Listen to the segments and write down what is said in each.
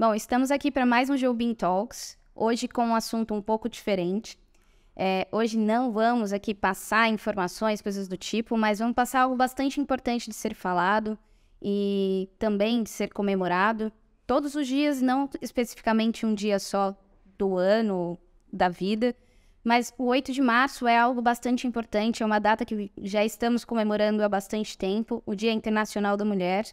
Bom, estamos aqui para mais um Jobim Talks, hoje com um assunto um pouco diferente. É, hoje não vamos aqui passar informações, coisas do tipo, mas vamos passar algo bastante importante de ser falado e também de ser comemorado todos os dias, não especificamente um dia só do ano, da vida, mas o 8 de março é algo bastante importante, é uma data que já estamos comemorando há bastante tempo, o Dia Internacional da Mulher,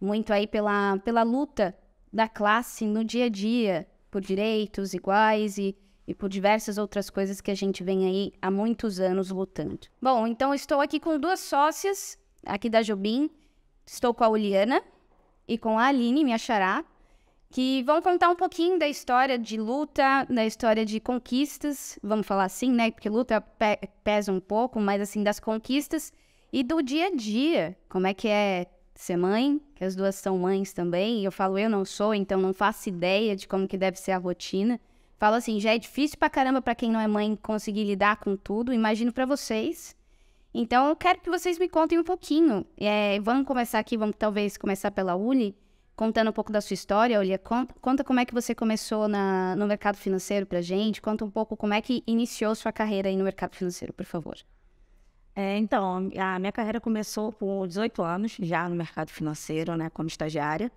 muito aí pela, pela luta da classe no dia a dia, por direitos iguais e, e por diversas outras coisas que a gente vem aí há muitos anos lutando. Bom, então estou aqui com duas sócias aqui da Jobim. Estou com a Uliana e com a Aline, minha xará, que vão contar um pouquinho da história de luta, da história de conquistas, vamos falar assim, né? Porque luta pe pesa um pouco, mas assim, das conquistas e do dia a dia, como é que é ser mãe, que as duas são mães também, e eu falo, eu não sou, então não faço ideia de como que deve ser a rotina. Falo assim, já é difícil pra caramba pra quem não é mãe conseguir lidar com tudo, imagino para vocês. Então, eu quero que vocês me contem um pouquinho. É, vamos começar aqui, vamos talvez começar pela Uli, contando um pouco da sua história. Uli, conta, conta como é que você começou na, no mercado financeiro pra gente, conta um pouco como é que iniciou sua carreira aí no mercado financeiro, por favor. É, então, a minha carreira começou com 18 anos, já no mercado financeiro, né, como estagiária.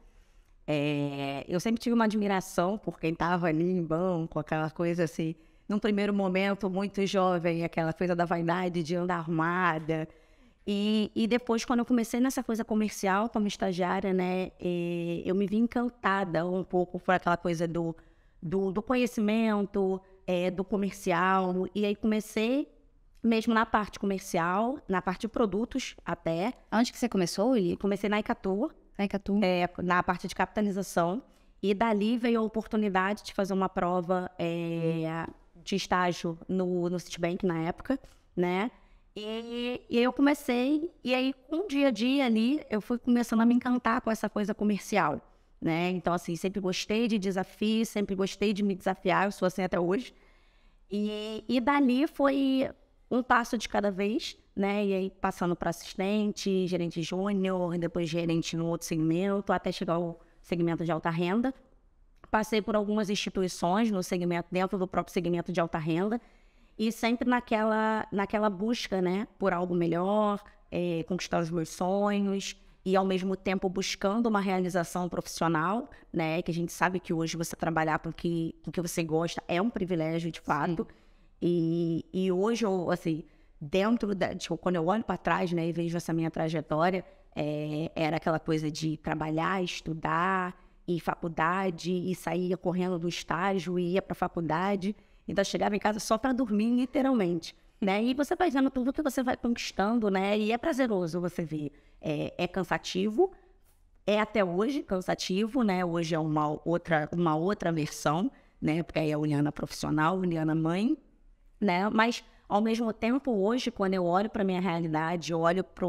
É, eu sempre tive uma admiração por quem estava ali em banco, aquela coisa assim, num primeiro momento muito jovem, aquela coisa da vaidade de andar armada. E, e depois, quando eu comecei nessa coisa comercial como estagiária, né, é, eu me vi encantada um pouco por aquela coisa do, do, do conhecimento, é, do comercial. E aí comecei mesmo na parte comercial, na parte de produtos até. Onde que você começou, Willi? comecei na Icatu. Na Icatu. É, na parte de capitalização. E dali veio a oportunidade de fazer uma prova é, de estágio no, no Citibank na época, né? E, e, eu comecei, e aí com o dia a dia ali, eu fui começando a me encantar com essa coisa comercial, né? Então, assim, sempre gostei de desafio, sempre gostei de me desafiar, eu sou assim até hoje. E, e dali foi um passo de cada vez, né? E aí passando para assistente, gerente júnior, depois gerente no outro segmento, até chegar ao segmento de alta renda. Passei por algumas instituições no segmento, dentro do próprio segmento de alta renda, e sempre naquela, naquela busca, né? Por algo melhor, é, conquistar os meus sonhos e ao mesmo tempo buscando uma realização profissional, né? Que a gente sabe que hoje você trabalhar com o que, com que você gosta é um privilégio de fato. Sim e, e hoje, eu, assim, dentro da. Tipo, quando eu olho para trás, né, e vejo essa minha trajetória, é, era aquela coisa de trabalhar, estudar, ir faculdade, e sair correndo do estágio, e ia para faculdade. Então, chegava em casa só para dormir, literalmente. Né? E você vai vendo tudo que você vai conquistando, né? E é prazeroso você ver. É, é cansativo, é até hoje cansativo, né? Hoje é uma outra, uma outra versão, né? Porque aí é a Uliana profissional, Uliana mãe, né? Mas ao mesmo tempo, hoje, quando eu olho para minha realidade, eu olho para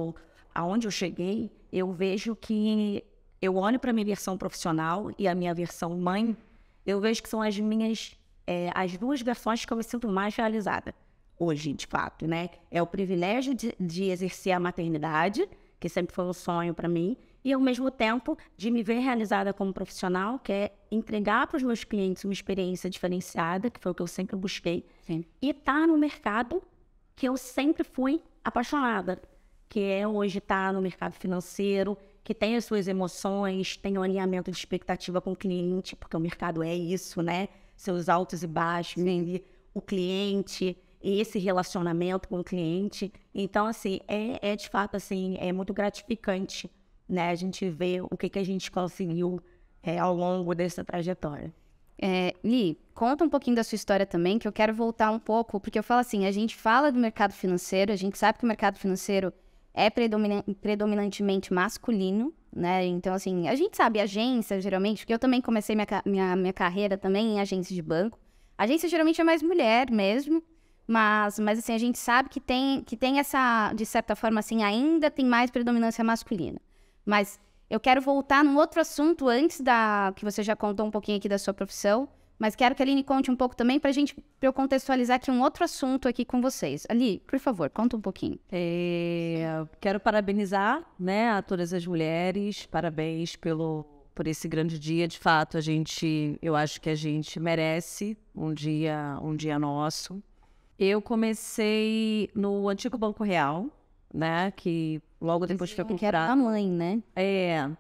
aonde eu cheguei, eu vejo que eu olho para minha versão profissional e a minha versão mãe, eu vejo que são as minhas é, as duas versões que eu me sinto mais realizada hoje, de fato, né? É o privilégio de, de exercer a maternidade, que sempre foi um sonho para mim, e ao mesmo tempo de me ver realizada como profissional, que é entregar para os meus clientes uma experiência diferenciada, que foi o que eu sempre busquei, Sim. e estar tá no mercado que eu sempre fui apaixonada, que é hoje estar tá no mercado financeiro, que tem as suas emoções, tem o um alinhamento de expectativa com o cliente, porque o mercado é isso, né? Seus altos e baixos, o cliente esse relacionamento com o cliente. Então, assim, é, é de fato, assim, é muito gratificante né, a gente vê o que, que a gente conseguiu é, ao longo dessa trajetória. É, Li, conta um pouquinho da sua história também, que eu quero voltar um pouco, porque eu falo assim, a gente fala do mercado financeiro, a gente sabe que o mercado financeiro é predominantemente masculino, né? Então, assim, a gente sabe agência, geralmente, porque eu também comecei minha, minha, minha carreira também em agência de banco. agência geralmente é mais mulher mesmo, mas, mas assim, a gente sabe que tem, que tem essa, de certa forma, assim, ainda tem mais predominância masculina. Mas eu quero voltar num outro assunto antes da que você já contou um pouquinho aqui da sua profissão, mas quero que a Aline conte um pouco também para gente pra eu contextualizar aqui um outro assunto aqui com vocês. Ali, por favor, conta um pouquinho. É, quero parabenizar, né, a todas as mulheres. Parabéns pelo por esse grande dia. De fato, a gente, eu acho que a gente merece um dia, um dia nosso. Eu comecei no antigo Banco Real, né? Que logo depois é que comprar... Que mãe, né? É.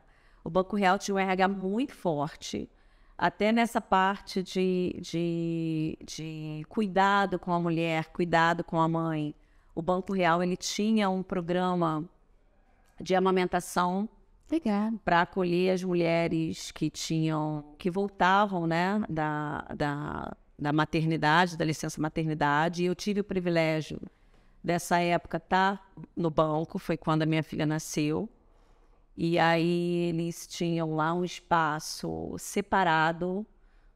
O Banco Real tinha um RH muito forte, até nessa parte de, de, de cuidado com a mulher, cuidado com a mãe. O Banco Real, ele tinha um programa de amamentação para acolher as mulheres que tinham, que voltavam, né, da, da, da maternidade, da licença maternidade. E eu tive o privilégio dessa época tá no banco, foi quando a minha filha nasceu. E aí eles tinham lá um espaço separado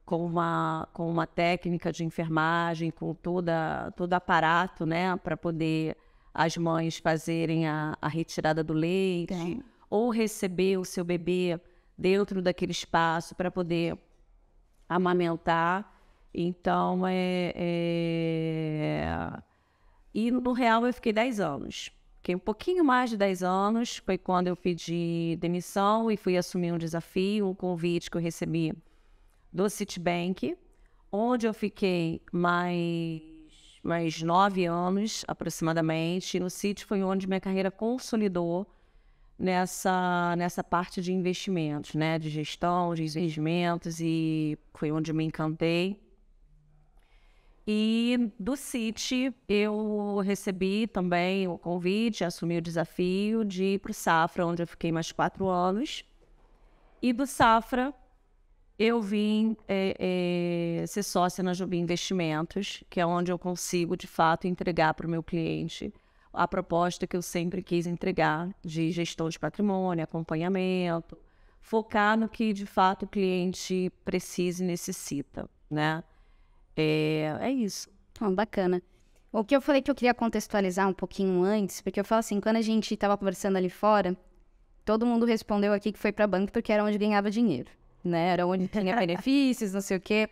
com uma, com uma técnica de enfermagem, com toda, todo aparato, né, para poder as mães fazerem a, a retirada do leite ou receber o seu bebê dentro daquele espaço para poder amamentar. Então, é... é... E no Real eu fiquei 10 anos. Fiquei um pouquinho mais de 10 anos. Foi quando eu pedi demissão e fui assumir um desafio, um convite que eu recebi do Citibank, onde eu fiquei mais, mais 9 anos aproximadamente. E no Citi foi onde minha carreira consolidou nessa, nessa parte de investimentos, né? De gestão, de investimentos, e foi onde eu me encantei. E do City, eu recebi também o convite, assumi o desafio de ir para o Safra, onde eu fiquei mais quatro anos. E do Safra, eu vim é, é, ser sócia na Jubi Investimentos, que é onde eu consigo, de fato, entregar para o meu cliente a proposta que eu sempre quis entregar de gestão de patrimônio, acompanhamento, focar no que, de fato, o cliente precisa e necessita, né? É, é isso. Ah, bacana. O que eu falei que eu queria contextualizar um pouquinho antes, porque eu falo assim, quando a gente estava conversando ali fora, todo mundo respondeu aqui que foi para banco porque era onde ganhava dinheiro, né? Era onde tinha benefícios, não sei o quê.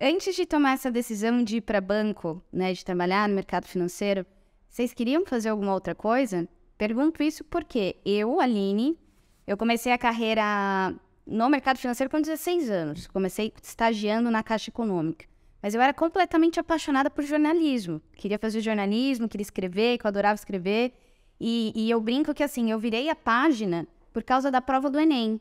Antes de tomar essa decisão de ir para banco, né, de trabalhar no mercado financeiro, vocês queriam fazer alguma outra coisa? Pergunto isso porque eu, Aline, eu comecei a carreira no mercado financeiro com 16 anos. Comecei estagiando na Caixa Econômica. Mas eu era completamente apaixonada por jornalismo. Queria fazer jornalismo, queria escrever, que eu adorava escrever. E, e eu brinco que assim, eu virei a página por causa da prova do Enem.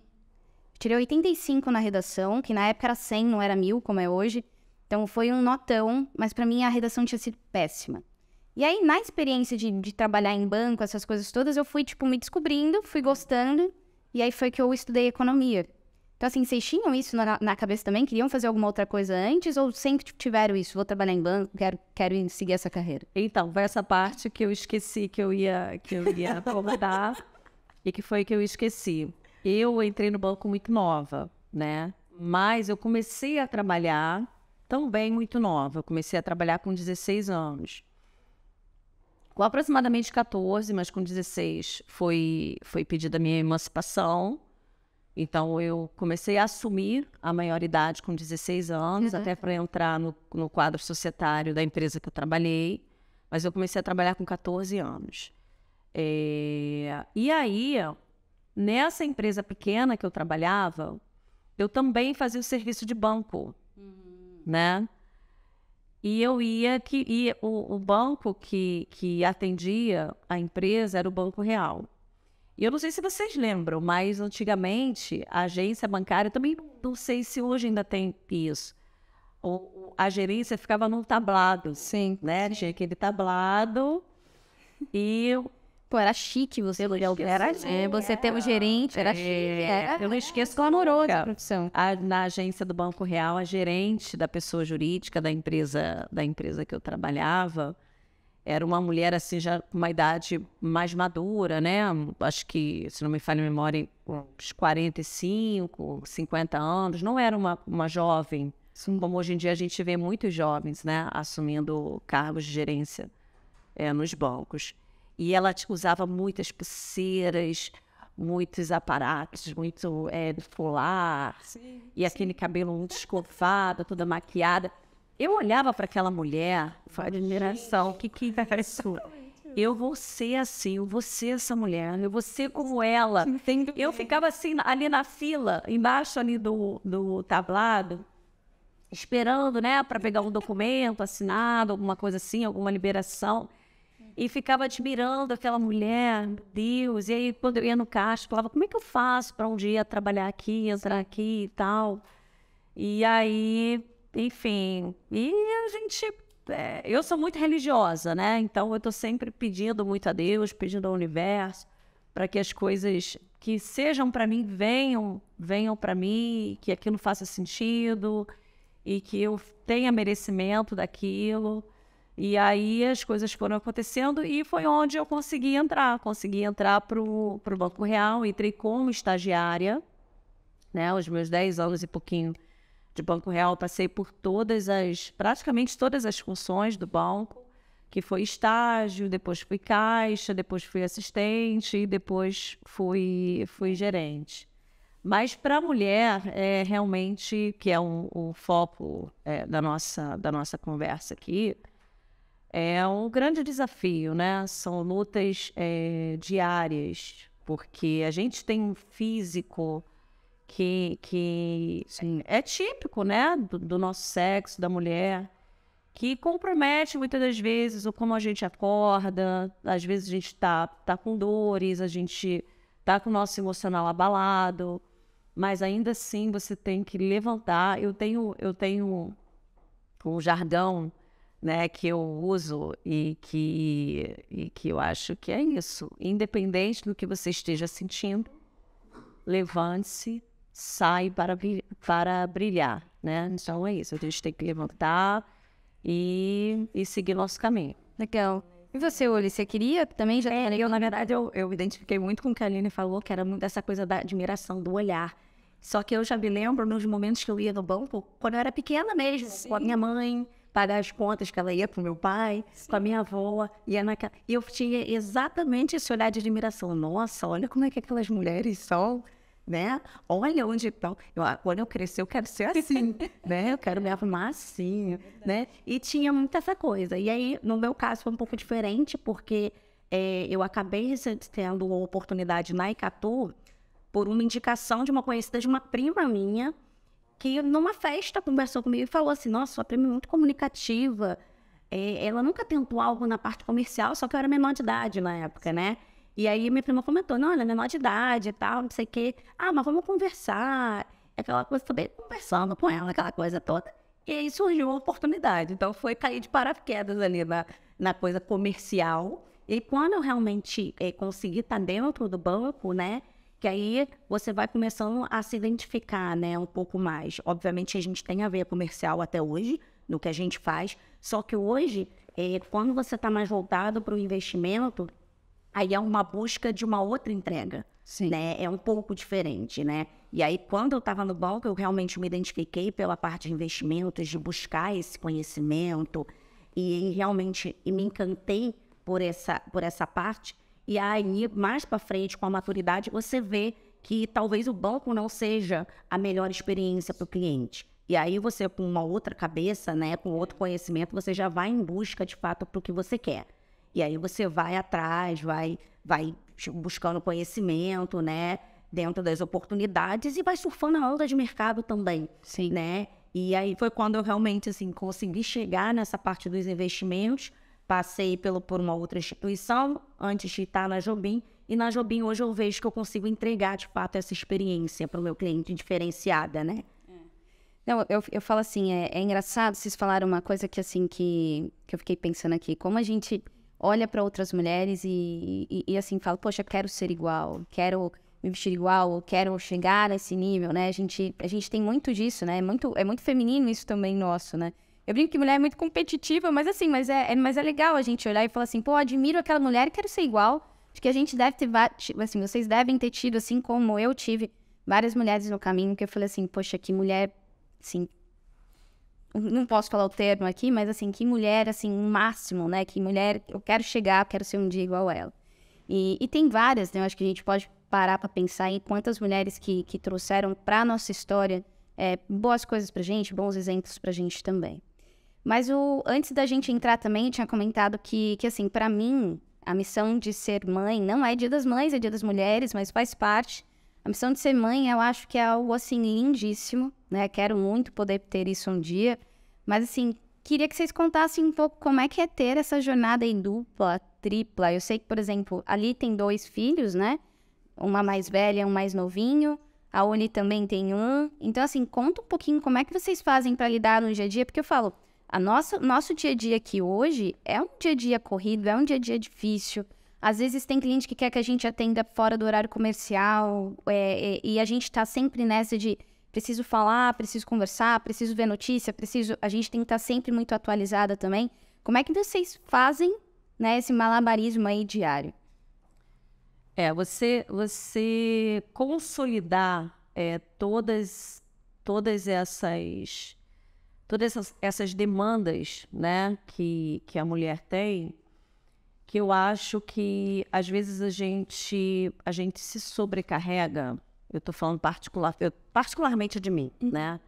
tirei 85 na redação, que na época era 100, não era mil, como é hoje. Então foi um notão, mas para mim a redação tinha sido péssima. E aí, na experiência de, de, trabalhar em banco, essas coisas todas, eu fui, tipo, me descobrindo, fui gostando. E aí foi que eu estudei economia. Então, assim, vocês tinham isso na, na, cabeça também? Queriam fazer alguma outra coisa antes? Ou sempre tipo, tiveram isso? Vou trabalhar em banco, quero, quero seguir essa carreira? Então, foi essa parte que eu esqueci que eu ia, que eu ia abordar e que foi que eu esqueci. Eu entrei no banco muito nova, né? Mas eu comecei a trabalhar também muito nova. Eu comecei a trabalhar com 16 anos. Com aproximadamente 14, mas com 16 foi, foi pedida a minha emancipação. Então, eu comecei a assumir a maioridade com 16 anos, uhum. até para entrar no, no quadro societário da empresa que eu trabalhei. Mas eu comecei a trabalhar com 14 anos. É... E aí, nessa empresa pequena que eu trabalhava, eu também fazia o serviço de banco, uhum. né? E eu ia que e o, o banco que, que atendia a empresa era o Banco Real. E eu não sei se vocês lembram, mas antigamente a agência bancária, também não sei se hoje ainda tem isso. O, a gerência ficava num tablado. Sim. Né? Sim. Tinha aquele tablado e. Pô, era chique você ter o era Você ter um gerente, era é, chique. eu não esqueço glamouroso a profissão. A, na agência do Banco Real, a gerente da pessoa jurídica da empresa, da empresa que eu trabalhava, era uma mulher assim já com uma idade mais madura, né? Acho que, se não me falha a memória, uns 45, 50 anos, não era uma, uma jovem, Sim. como hoje em dia a gente vê muitos jovens, né, assumindo cargos de gerência é, nos bancos. E ela tipo, usava muitas pulseiras, muitos aparatos, muito é, colar, e sim. aquele cabelo muito escovado, toda maquiada. Eu olhava para aquela mulher, falava, admiração, que que é isso? Eu vou ser assim, eu vou ser essa mulher, eu vou ser como ela. Entendo eu ficava assim, ali na fila, embaixo ali do, do tablado, esperando, né, para pegar um documento assinado, alguma coisa assim, alguma liberação. E ficava admirando aquela mulher, meu Deus. E aí, quando eu ia no caixa, eu falava: como é que eu faço para um dia trabalhar aqui, entrar aqui e tal? E aí, enfim, e a gente. É, eu sou muito religiosa, né? Então eu estou sempre pedindo muito a Deus, pedindo ao universo para que as coisas que sejam para mim venham, venham para mim, que aquilo faça sentido e que eu tenha merecimento daquilo. E aí as coisas foram acontecendo e foi onde eu consegui entrar. Consegui entrar para o Banco Real, entrei como estagiária, né, os meus 10 anos e pouquinho de Banco Real, passei por todas as, praticamente todas as funções do banco, que foi estágio, depois fui caixa, depois fui assistente e depois fui, fui gerente. Mas para a mulher, é realmente, que é o, o foco é, da, nossa, da nossa conversa aqui, é um grande desafio, né? São lutas é, diárias, porque a gente tem um físico que, que Sim. é típico, né, do, do, nosso sexo, da mulher, que compromete muitas das vezes o como a gente acorda, às vezes a gente tá, tá com dores, a gente tá com o nosso emocional abalado, mas ainda assim você tem que levantar. Eu tenho, eu tenho um jargão, né, que eu uso e que, e que eu acho que é isso. Independente do que você esteja sentindo, levante-se sai para, para brilhar, né? Então é isso, a gente tem que levantar e, e seguir nosso caminho. Legal. E você, Uli, você queria também? Já... É, eu, na verdade, eu, eu identifiquei muito com o que a Aline falou, que era muito essa coisa da admiração, do olhar. Só que eu já me lembro nos momentos que eu ia no banco, quando eu era pequena mesmo, Sim. com a minha mãe, pagar as contas que ela ia pro meu pai, Sim. com a minha avó, ia E eu tinha exatamente esse olhar de admiração. Nossa, olha como é que aquelas mulheres são né? Olha onde então, eu, ah, quando eu crescer eu quero ser assim, né? Eu quero me arrumar assim, é né? E tinha muita essa coisa. E aí, no meu caso, foi um pouco diferente, porque é, eu acabei tendo uma oportunidade na Icatu por uma indicação de uma conhecida de uma prima minha, que numa festa conversou comigo e falou assim, nossa, sua prima é muito comunicativa, é, ela nunca tentou algo na parte comercial, só que eu era menor de idade na época, né? E aí minha prima comentou, não, ela é menor de idade e tal, não sei o quê. Ah, mas vamos conversar. Aquela coisa, também conversando com ela, aquela coisa toda. E aí surgiu uma oportunidade. Então foi cair de paraquedas ali na, na coisa comercial. E quando eu realmente é consegui estar tá dentro do banco, né? Que aí você vai começando a se identificar, né? Um pouco mais. Obviamente a gente tem a ver comercial até hoje, no que a gente faz. Só que hoje, eh, quando você está mais voltado para o investimento, aí é uma busca de uma outra entrega. Sim. Né? É um pouco diferente, né? E aí, quando eu estava no banco, eu realmente me identifiquei pela parte de investimentos, de buscar esse conhecimento, e realmente e me encantei por essa, por essa parte. E aí, mais para frente, com a maturidade, você vê que talvez o banco não seja a melhor experiência para o cliente. E aí você, com uma outra cabeça, né, com outro conhecimento, você já vai em busca de fato para o que você quer. E aí você vai atrás, vai, vai buscando conhecimento, né? Dentro das oportunidades e vai surfando a onda de mercado também. Sim. Né? E aí foi quando eu realmente assim consegui chegar nessa parte dos investimentos. Passei pelo, por uma outra instituição antes de estar na Jobim. E na Jobim hoje eu vejo que eu consigo entregar de fato essa experiência para o meu cliente diferenciada, né? É. Não, eu, eu falo assim, é, é engraçado, vocês falaram uma coisa que assim que, que eu fiquei pensando aqui, como a gente olha para outras mulheres e, e, e, assim fala, poxa, quero ser igual, quero me vestir igual, quero chegar nesse nível, né? A gente, a gente tem muito disso, né? É muito, é muito feminino isso também nosso, né? Eu brinco que mulher é muito competitiva, mas assim, mas é, é mas é legal a gente olhar e falar assim, pô, admiro aquela mulher, quero ser igual. Acho que a gente deve ter, assim, vocês devem ter tido, assim como eu tive, várias mulheres no caminho que eu falei assim, poxa, que mulher, assim, não posso falar o termo aqui, mas assim, que mulher, assim, máximo, né? Que mulher, eu quero chegar, quero ser um dia igual ela. E, e tem várias, né? Eu acho que a gente pode parar para pensar em quantas mulheres que, que trouxeram para nossa história é, boas coisas pra gente, bons exemplos pra gente também. Mas o, antes da gente entrar também, eu tinha comentado que, que assim, para mim, a missão de ser mãe não é dia das mães, é dia das mulheres, mas faz parte. A missão de ser mãe, eu acho que é algo assim lindíssimo, né? Quero muito poder ter isso um dia. Mas assim, queria que vocês contassem um pouco como é que é ter essa jornada em dupla, tripla. Eu sei que, por exemplo, ali tem dois filhos, né? Uma mais velha, um mais novinho. A Oni também tem um. Então, assim, conta um pouquinho como é que vocês fazem para lidar no dia a dia, porque eu falo, a nossa, nosso dia a dia aqui hoje é um dia a dia corrido, é um dia a dia difícil. Às vezes tem cliente que quer que a gente atenda fora do horário comercial, é, é, e a gente está sempre nessa de preciso falar, preciso conversar, preciso ver notícia, preciso. A gente tem que estar tá sempre muito atualizada também. Como é que vocês fazem né, esse malabarismo aí diário? É, você, você consolidar é, todas, todas essas todas essas, essas demandas né, que, que a mulher tem, que eu acho que às vezes a gente, a gente se sobrecarrega eu estou falando particular, eu, particularmente de mim, uhum. né?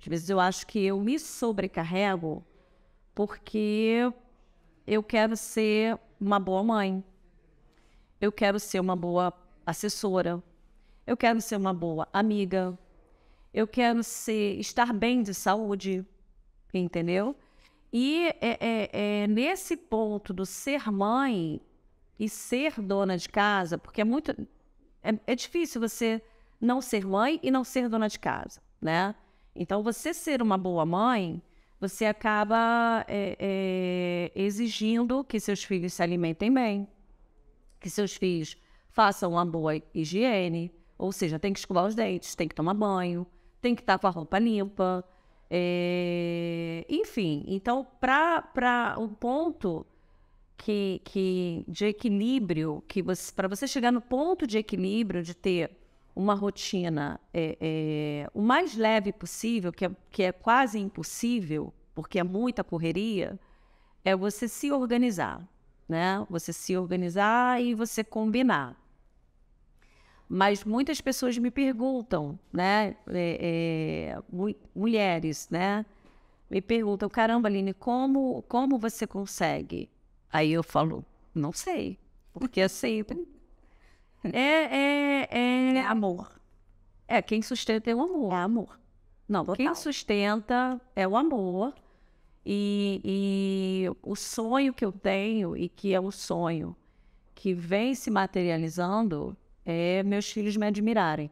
Às vezes eu acho que eu me sobrecarrego porque eu quero ser uma boa mãe, eu quero ser uma boa assessora, eu quero ser uma boa amiga, eu quero ser estar bem de saúde, entendeu? E é, é, é nesse ponto do ser mãe e ser dona de casa, porque é muito é, é difícil você não ser mãe e não ser dona de casa, né? Então, você ser uma boa mãe, você acaba é, é, exigindo que seus filhos se alimentem bem, que seus filhos façam uma boa higiene, ou seja, tem que escovar os dentes, tem que tomar banho, tem que estar com a roupa limpa, é... enfim. Então, para um ponto que, que de equilíbrio, que para você chegar no ponto de equilíbrio de ter uma rotina é, é, o mais leve possível, que é, que é quase impossível, porque é muita correria, é você se organizar, né? Você se organizar e você combinar. Mas muitas pessoas me perguntam, né? É, é mu mulheres, né? Me perguntam, caramba, Aline, como, como você consegue? Aí eu falo, não sei, porque é sempre é, é, é, é amor. É, quem sustenta é o amor. É amor. Não, Total. quem sustenta é o amor. E, e, o sonho que eu tenho, e que é um sonho que vem se materializando, é meus filhos me admirarem,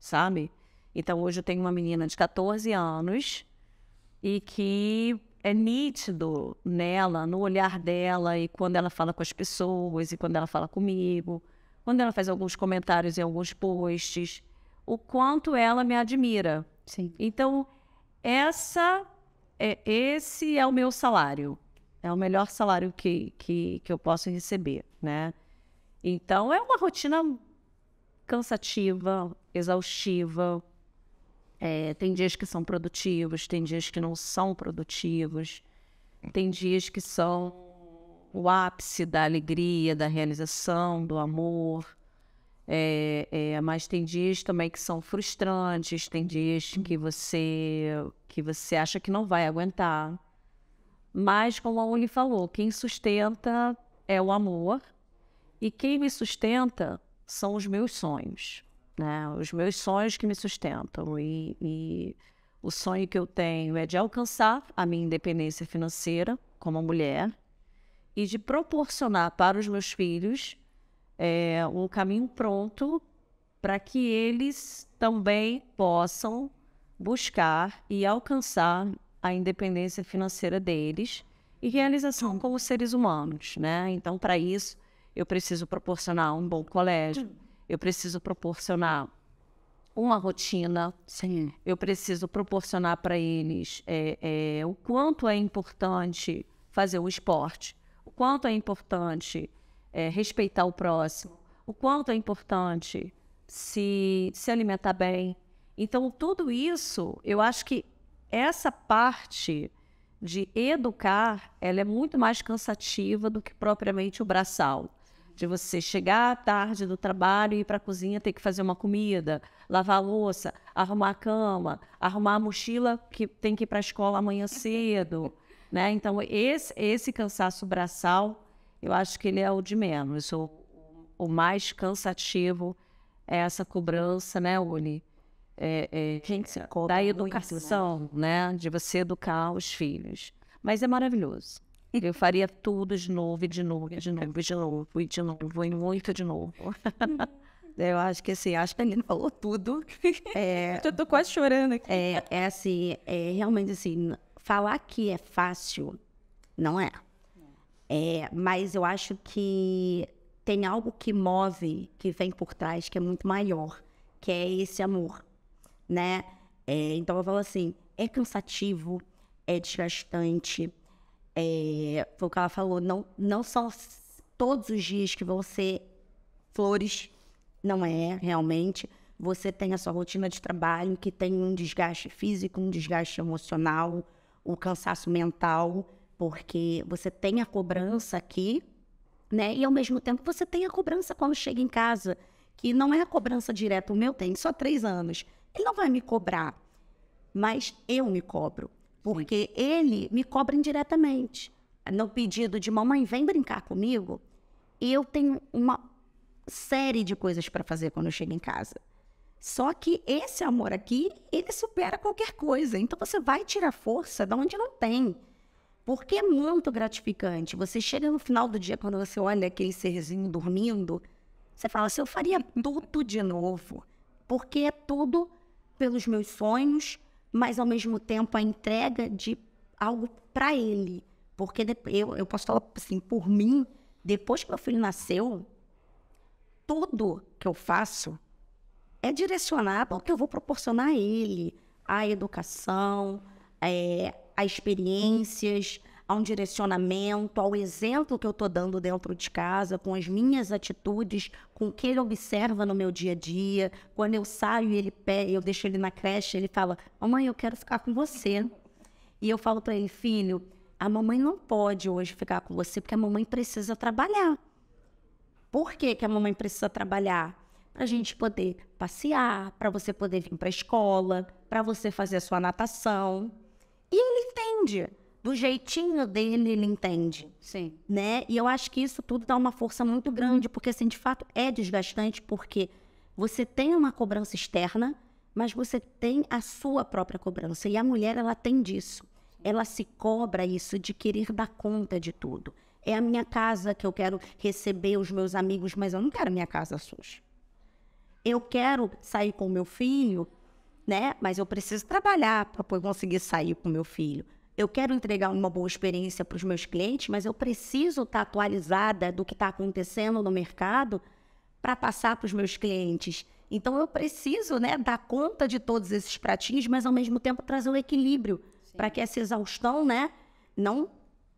sabe? Então, hoje eu tenho uma menina de 14 anos e que é nítido nela, no olhar dela, e quando ela fala com as pessoas, e quando ela fala comigo, quando ela faz alguns comentários em alguns posts, o quanto ela me admira. Sim. Então, essa é, esse é o meu salário. É o melhor salário que, que, que eu posso receber, né? Então, é uma rotina cansativa, exaustiva. É, tem dias que são produtivos, tem dias que não são produtivos. Tem dias que são o ápice da alegria, da realização, do amor. É, é, mas tem dias também que são frustrantes, tem dias que você que você acha que não vai aguentar. Mas como a Uli falou, quem sustenta é o amor e quem me sustenta são os meus sonhos, né? Os meus sonhos que me sustentam e, e o sonho que eu tenho é de alcançar a minha independência financeira como mulher e de proporcionar para os meus filhos é, um caminho pronto para que eles também possam buscar e alcançar a independência financeira deles e realização como seres humanos, né? Então, para isso, eu preciso proporcionar um bom colégio, eu preciso proporcionar uma rotina, Sim. eu preciso proporcionar para eles é, é, o quanto é importante fazer o esporte, quanto é importante é, respeitar o próximo, o quanto é importante se, se alimentar bem. Então, tudo isso, eu acho que essa parte de educar, ela é muito mais cansativa do que propriamente o braçal. De você chegar à tarde do trabalho, e ir para a cozinha, ter que fazer uma comida, lavar a louça, arrumar a cama, arrumar a mochila que tem que ir para a escola amanhã cedo. Né? Então, esse, esse cansaço braçal, eu acho que ele é o de menos. O, o mais cansativo é essa cobrança, né, Uli? É, é, Quem se da educação, muito, né? né? De você educar os filhos. Mas é maravilhoso. Eu faria tudo de novo, e de novo, e de novo, e de novo, e de novo, e muito de novo. Eu acho que assim, acho que a falou tudo. É. é, eu tô quase chorando aqui. É, é assim, é realmente assim, falar que é fácil, não é? é. é. Mas eu acho que tem algo que move, que vem por trás, que é muito maior, que é esse amor, né? É, então eu falo assim, é cansativo, é desgastante. É, foi o que ela falou, não, não são todos os dias que vão ser flores, não é realmente. Você tem a sua rotina de trabalho que tem um desgaste físico, um desgaste emocional, o cansaço mental, porque você tem a cobrança aqui, né? E ao mesmo tempo você tem a cobrança quando chega em casa, que não é a cobrança direta. O meu tem só três anos. Ele não vai me cobrar, mas eu me cobro, porque ele me cobra indiretamente. No pedido de mamãe, vem brincar comigo. E eu tenho uma série de coisas para fazer quando eu chego em casa. Só que esse amor aqui, ele supera qualquer coisa. Então você vai tirar força de onde não tem. Porque é muito gratificante. Você chega no final do dia, quando você olha aquele serzinho dormindo, você fala assim: eu faria tudo de novo. Porque é tudo pelos meus sonhos, mas ao mesmo tempo a entrega de algo para ele. Porque eu, eu posso falar assim, por mim, depois que meu filho nasceu, tudo que eu faço é direcionado ao que eu vou proporcionar a ele, à educação, é, a experiências, a um direcionamento, ao exemplo que eu estou dando dentro de casa, com as minhas atitudes, com o que ele observa no meu dia a dia. Quando eu saio ele pede, eu deixo ele na creche, ele fala: Mamãe, eu quero ficar com você. E eu falo para ele: Filho, a mamãe não pode hoje ficar com você porque a mamãe precisa trabalhar. Por que, que a mamãe precisa trabalhar? para a gente poder passear, para você poder vir para a escola, para você fazer a sua natação. E ele entende. Do jeitinho dele, ele entende. Sim. Né? E eu acho que isso tudo dá uma força muito grande, porque, assim, de fato, é desgastante, porque você tem uma cobrança externa, mas você tem a sua própria cobrança. E a mulher, ela tem disso. Ela se cobra isso de querer dar conta de tudo. É a minha casa que eu quero receber os meus amigos, mas eu não quero minha casa suja eu quero sair com o meu filho, né? Mas eu preciso trabalhar para conseguir sair com o meu filho. Eu quero entregar uma boa experiência para os meus clientes, mas eu preciso estar tá atualizada do que está acontecendo no mercado para passar para os meus clientes. Então eu preciso, né, dar conta de todos esses pratinhos, mas ao mesmo tempo trazer o um equilíbrio para que essa exaustão, né, não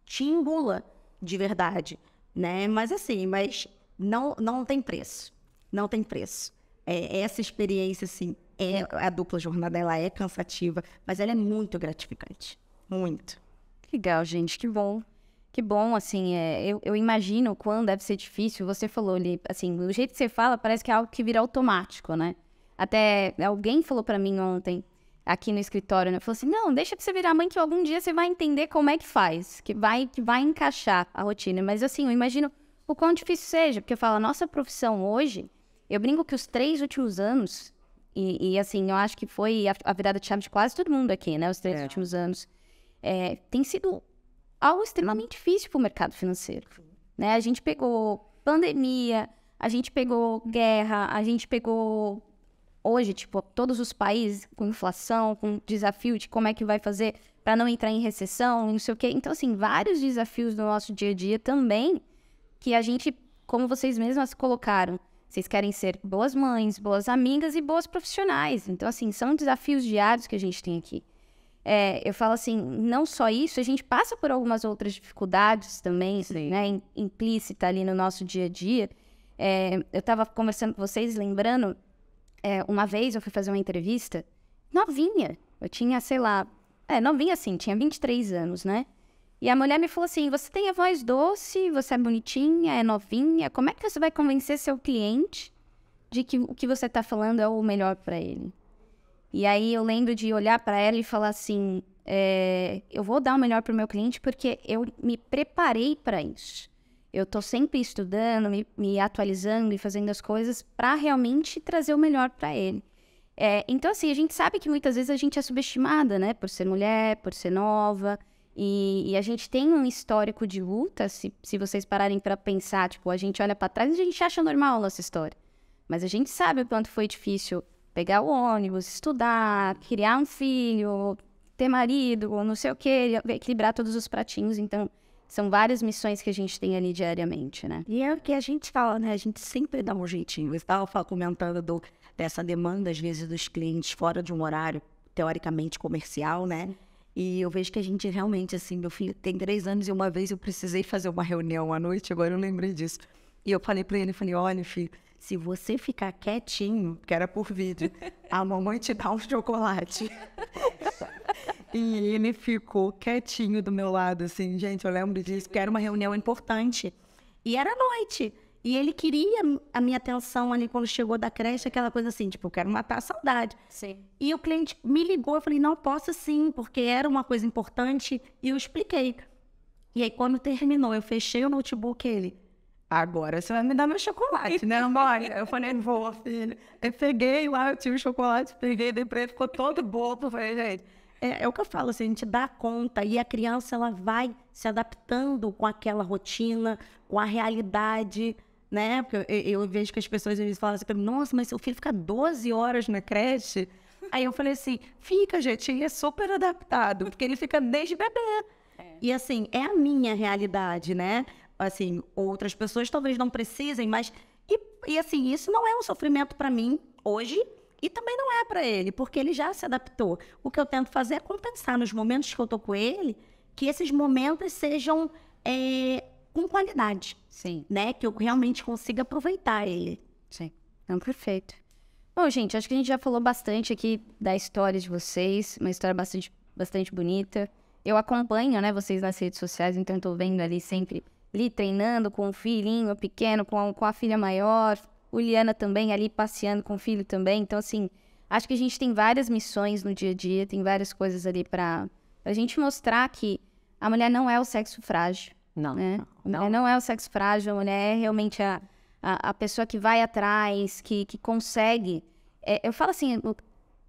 te engula de verdade, né? Mas assim, mas não não tem preço. Não tem preço. É, é, essa experiência, assim, é, a dupla jornada, ela é cansativa, mas ela é muito gratificante. Muito. Legal, gente, que bom. Que bom, assim, é, eu, eu, imagino quando deve ser difícil. Você falou ali, assim, do jeito que você fala, parece que é algo que vira automático, né? Até alguém falou para mim ontem, aqui no escritório, né? Falou assim: não, deixa pra você virar mãe que algum dia você vai entender como é que faz, que vai, que vai encaixar a rotina. Mas, assim, eu imagino o quão difícil seja, porque eu a nossa profissão hoje eu brinco que os três últimos anos, e, e assim, eu acho que foi a, a, virada de chave de quase todo mundo aqui, né? Os três é. últimos anos, é, tem sido algo extremamente difícil para o mercado financeiro. Né? A gente pegou pandemia, a gente pegou guerra, a gente pegou hoje, tipo, todos os países com inflação, com desafio de como é que vai fazer para não entrar em recessão, não sei o quê. Então, assim, vários desafios no nosso dia a dia também que a gente, como vocês mesmas colocaram, vocês querem ser boas mães, boas amigas e boas profissionais. Então, assim, são desafios diários que a gente tem aqui. É, eu falo assim, não só isso, a gente passa por algumas outras dificuldades também, Sim. né? Implícita ali no nosso dia a dia. É, eu estava conversando com vocês, lembrando, é, uma vez eu fui fazer uma entrevista novinha. Eu tinha, sei lá, é, novinha assim, tinha 23 anos, né? E a mulher me falou assim: você tem a voz doce, você é bonitinha, é novinha, como é que você vai convencer seu cliente de que o que você está falando é o melhor para ele? E aí eu lembro de olhar para ela e falar assim: é, eu vou dar o melhor para o meu cliente porque eu me preparei para isso. Eu estou sempre estudando, me, me, atualizando e fazendo as coisas para realmente trazer o melhor para ele. É, então, assim, a gente sabe que muitas vezes a gente é subestimada, né? Por ser mulher, por ser nova. E, e, a gente tem um histórico de luta, se, se vocês pararem para pensar, tipo, a gente olha para trás e a gente acha normal a nossa história. Mas a gente sabe o quanto foi difícil pegar o ônibus, estudar, criar um filho, ter marido, ou não sei o quê, equilibrar todos os pratinhos. Então, são várias missões que a gente tem ali diariamente, né? E é o que a gente fala, né? A gente sempre dá um jeitinho. Você estava comentando do, dessa demanda, às vezes, dos clientes fora de um horário teoricamente comercial, né? E eu vejo que a gente realmente, assim, meu filho tem três anos e uma vez eu precisei fazer uma reunião à noite, agora eu lembrei disso. E eu falei para ele, falei, olha, filho, se você ficar quietinho, que era por vídeo, a mamãe te dá um chocolate. e ele ficou quietinho do meu lado, assim, gente, eu lembro disso, porque era uma reunião importante. E era noite. E ele queria a minha atenção ali quando chegou da creche, aquela coisa assim, tipo, eu quero matar a saudade. Sim. E o cliente me ligou, eu falei, não posso sim, porque era uma coisa importante, e eu expliquei. E aí, quando terminou, eu fechei o notebook, ele, agora você vai me dar meu chocolate, né, amor? eu falei, vou, filho. Eu peguei lá, eu tive o chocolate, peguei, dei pra ele, ficou todo bobo, falei, gente... É, é, o que eu falo, assim, a gente dá conta e a criança ela vai se adaptando com aquela rotina, com a realidade né? Porque eu, eu vejo que as pessoas às vezes falam assim pra mim, nossa, mas seu filho fica 12 horas na creche. Aí eu falei assim, fica, gente, ele é super adaptado, porque ele fica desde bebê. É. E assim, é a minha realidade, né? Assim, outras pessoas talvez não precisem, mas. E, e assim, isso não é um sofrimento para mim hoje. E também não é para ele, porque ele já se adaptou. O que eu tento fazer é compensar nos momentos que eu tô com ele, que esses momentos sejam é, com qualidade. Sim. Né? Que eu realmente consiga aproveitar ele. Sim. Então, perfeito. Bom, gente, acho que a gente já falou bastante aqui da história de vocês, uma história bastante, bastante bonita. Eu acompanho, né, vocês nas redes sociais, então eu tô vendo ali sempre, Li treinando com o um filhinho pequeno, com a, com a filha maior, o Liana também ali passeando com o filho também. Então, assim, acho que a gente tem várias missões no dia a dia, tem várias coisas ali para a gente mostrar que a mulher não é o sexo frágil, não. Né? Não. não é o sexo frágil, mulher é realmente a, a, a pessoa que vai atrás, que, que consegue. É, eu falo assim,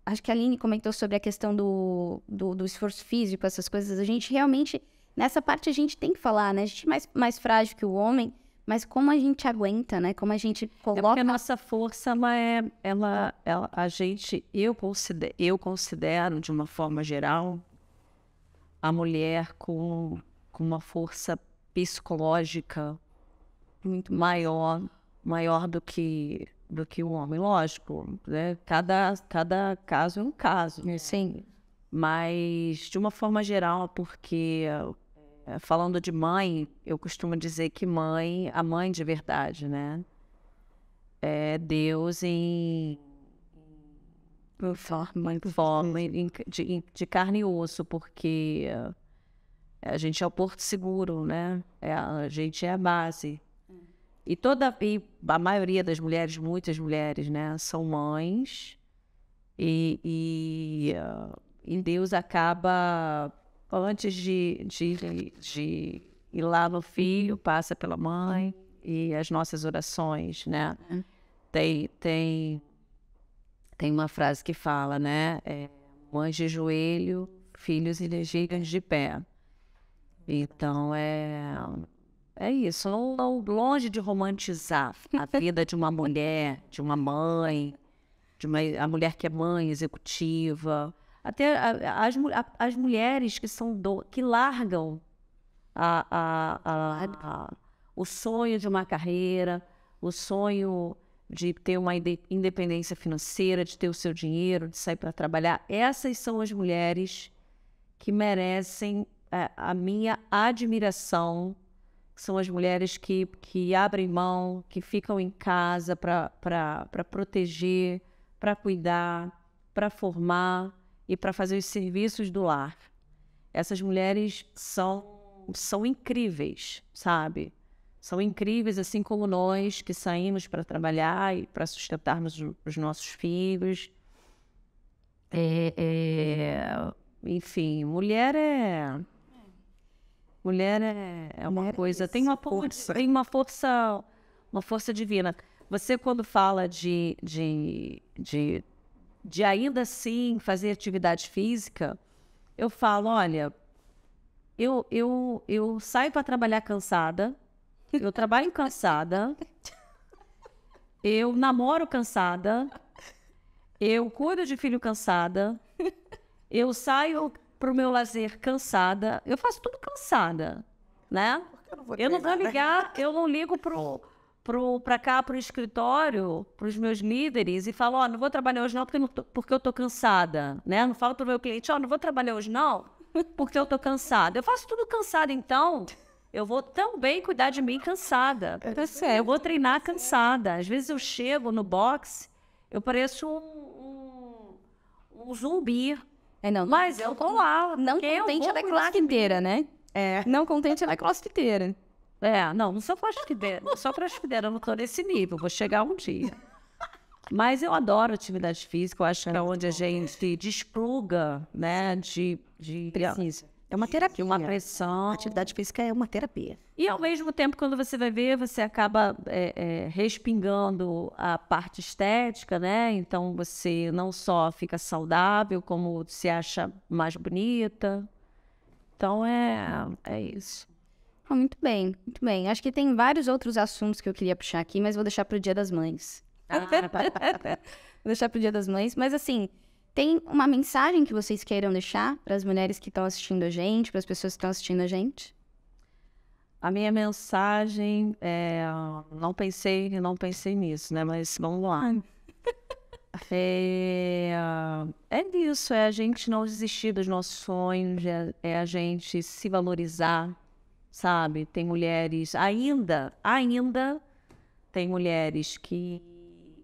acho que a Aline comentou sobre a questão do, do, do, esforço físico, essas coisas. A gente realmente, nessa parte a gente tem que falar, né? A gente é mais, mais frágil que o homem, mas como a gente aguenta, né? Como a gente coloca. É porque a nossa força, ela é. Ela, ela, a gente, eu considero, eu considero, de uma forma geral, a mulher com, com uma força psicológica muito maior, maior do que do que o homem, lógico, né? Cada cada caso é um caso. Né? Sim. Mas de uma forma geral, porque eh, falando de mãe, eu costumo dizer que mãe, a mãe de verdade, né? É Deus em forma, forma de, de carne e osso, porque eh, a gente é o porto seguro, né? É, a gente é a base. E toda e a maioria das mulheres, muitas mulheres, né, são mães e, e, e Deus acaba antes de, de, de ir lá no filho passa pela mãe e as nossas orações, né? Tem tem tem uma frase que fala, né? É, mães de joelho, filhos e de pé. Então é é isso, não, não, longe de romantizar a vida de uma mulher, de uma mãe, de uma a mulher que é mãe executiva, até a, as, a, as mulheres que são do, que largam a, o sonho de uma carreira, o sonho de ter uma independência financeira, de ter o seu dinheiro, de sair para trabalhar. Essas são as mulheres que merecem é, a minha admiração são as mulheres que, que abrem mão, que ficam em casa para proteger, para cuidar, para formar e para fazer os serviços do lar. Essas mulheres são, são incríveis, sabe? São incríveis, assim como nós que saímos para trabalhar e para sustentarmos os nossos filhos. É, é... Enfim, mulher é Mulher é, é uma Mulher é coisa, é tem uma força, tem uma força, uma força divina. Você quando fala de, de, de, de ainda assim fazer atividade física, eu falo, olha, eu, eu, eu saio para trabalhar cansada, eu trabalho cansada, eu namoro cansada, eu cuido de filho cansada, eu saio pro meu lazer cansada. Eu faço tudo cansada, né? Eu não vou, eu não vou né? ligar, eu não ligo pro, pro, pra cá, pro escritório, pros meus líderes e falo, ó, oh, não vou trabalhar hoje não porque, não tô, porque eu tô cansada, né? Não falo pro meu cliente, ó, oh, não vou trabalhar hoje não porque eu tô cansada. Eu faço tudo cansada, então... Eu vou também cuidar de mim cansada. É então, assim, eu vou treinar cansada. Às vezes eu chego no box, eu pareço um, um, um zumbi é, não. Mas eu tô lá. Não contente, ela é crossfiteira, né? É. Não contente, ela é crossfiteira. É, não, não sou crossfiteira. Não sou crossfiteira, eu não tô nesse nível. Vou chegar um dia. Mas eu adoro atividade física. Eu acho que é onde a gente despluga, né? De... de... Precisa. É uma terapia. Uma pressão. Atividade física é uma terapia. E ao mesmo tempo, quando você vai ver, você acaba é, é, respingando a parte estética, né? Então você não só fica saudável, como se acha mais bonita. Então é, é isso. Ah, muito bem, muito bem. Acho que tem vários outros assuntos que eu queria puxar aqui, mas vou deixar para o Dia das Mães. Ah, vou deixar para o Dia das Mães. Mas assim, tem uma mensagem que vocês queiram deixar para as mulheres que estão assistindo a gente, para as pessoas que estão assistindo a gente? A minha mensagem é. Não pensei, não pensei nisso, né? Mas vamos lá. é, é isso, é a gente não desistir dos nossos sonhos, é, é a gente se valorizar, sabe? Tem mulheres ainda, ainda tem mulheres que,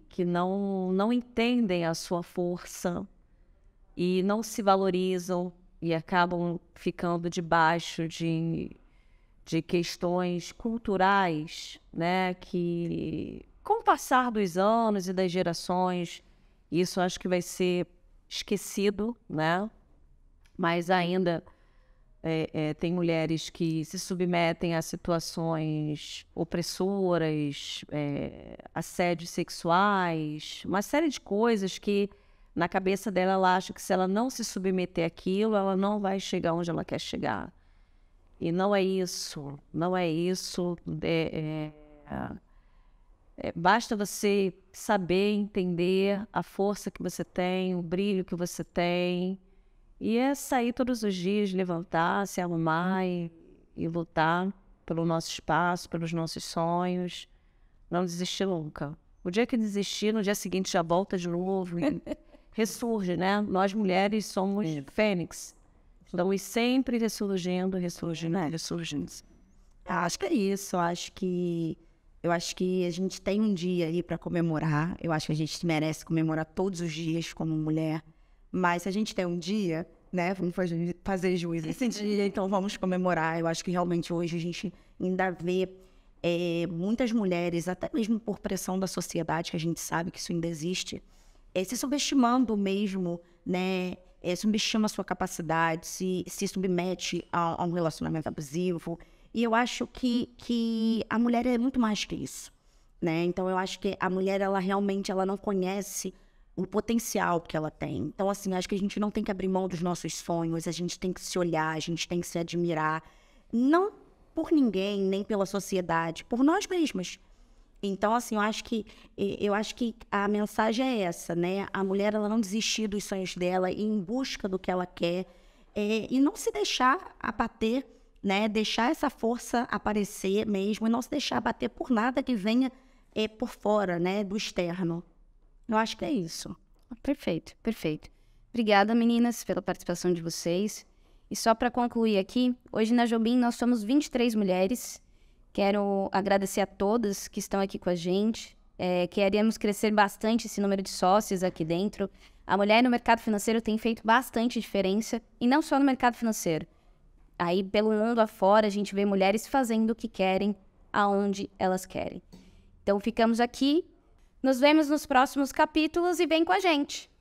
que não, não entendem a sua força, e não se valorizam e acabam ficando debaixo de, de questões culturais, né? Que com o passar dos anos e das gerações, isso acho que vai ser esquecido, né? Mas ainda é, é, tem mulheres que se submetem a situações opressoras, é, assédios sexuais, uma série de coisas que na cabeça dela, ela acha que se ela não se submeter àquilo, ela não vai chegar onde ela quer chegar. E não é isso, não é isso. É, é, é, basta você saber, entender a força que você tem, o brilho que você tem. E é sair todos os dias, levantar, se arrumar e, e lutar pelo nosso espaço, pelos nossos sonhos. Não desistir nunca. O dia que desistir, no dia seguinte já volta de novo. ressurge, né? Nós mulheres somos Sim. fênix. Estamos sempre ressurgindo, ressurgindo, né? ressurgindo. Acho que é isso. Acho que eu acho que a gente tem um dia aí para comemorar. Eu acho que a gente merece comemorar todos os dias como mulher. Mas se a gente tem um dia, né? Vamos fazer juízo esse dia, então vamos comemorar. Eu acho que realmente hoje a gente ainda vê é, muitas mulheres, até mesmo por pressão da sociedade, que a gente sabe que isso ainda existe é, se subestimando mesmo, né? É, subestima a sua capacidade, se, se submete a, a, um relacionamento abusivo. E eu acho que, que a mulher é muito mais que isso, né? Então eu acho que a mulher, ela realmente, ela não conhece o potencial que ela tem. Então, assim, acho que a gente não tem que abrir mão dos nossos sonhos, a gente tem que se olhar, a gente tem que se admirar. Não por ninguém, nem pela sociedade, por nós mesmas. Então, assim, eu acho que eu acho que a mensagem é essa, né? A mulher ela não desistir dos sonhos dela ir em busca do que ela quer é, e não se deixar abater, né? Deixar essa força aparecer mesmo e não se deixar abater por nada que venha é, por fora, né? Do externo. Eu acho que é isso. Perfeito, perfeito. Obrigada, meninas, pela participação de vocês. E só para concluir aqui, hoje na Jobim nós somos 23 mulheres Quero agradecer a todas que estão aqui com a gente. É, queremos crescer bastante esse número de sócios aqui dentro. A mulher no mercado financeiro tem feito bastante diferença, e não só no mercado financeiro. Aí, pelo mundo afora, a gente vê mulheres fazendo o que querem, aonde elas querem. Então, ficamos aqui. Nos vemos nos próximos capítulos e vem com a gente!